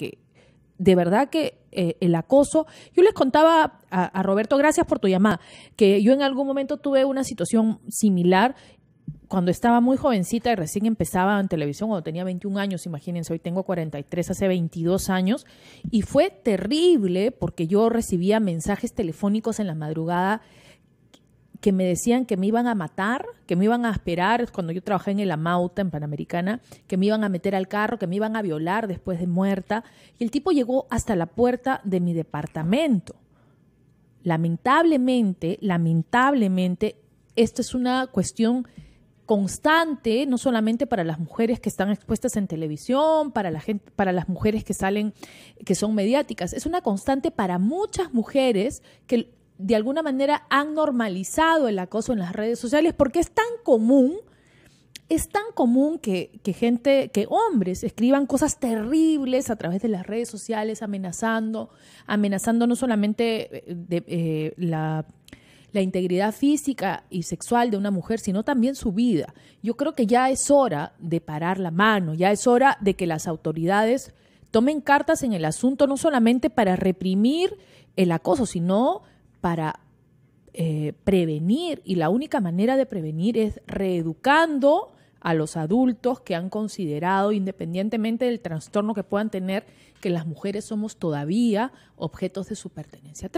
que de verdad que eh, el acoso. Yo les contaba a, a, Roberto, gracias por tu llamada, que yo en algún momento tuve una situación similar cuando estaba muy jovencita y recién empezaba en televisión, cuando tenía 21 años, imagínense, hoy tengo 43, hace 22 años, y fue terrible porque yo recibía mensajes telefónicos en la madrugada que me decían que me iban a matar, que me iban a esperar cuando yo trabajé en el Amauta, en Panamericana, que me iban a meter al carro, que me iban a violar después de muerta. Y el tipo llegó hasta la puerta de mi departamento. Lamentablemente, lamentablemente, esto es una cuestión constante, no solamente para las mujeres que están expuestas en televisión, para, la gente, para las mujeres que salen, que son mediáticas, es una constante para muchas mujeres que de alguna manera han normalizado el acoso en las redes sociales porque es tan común, es tan común que, gente, que hombres escriban cosas terribles a través de las redes sociales amenazando, amenazando no solamente eh, eh, la integridad física y sexual de una mujer, sino también su vida. Yo creo que ya es hora de parar la mano, ya es hora de que las autoridades tomen cartas en el asunto, no solamente para reprimir el acoso, sino para eh, prevenir y la única manera de prevenir es reeducando a los adultos que han considerado, independientemente del trastorno que puedan tener, que las mujeres somos todavía objetos de su pertenencia.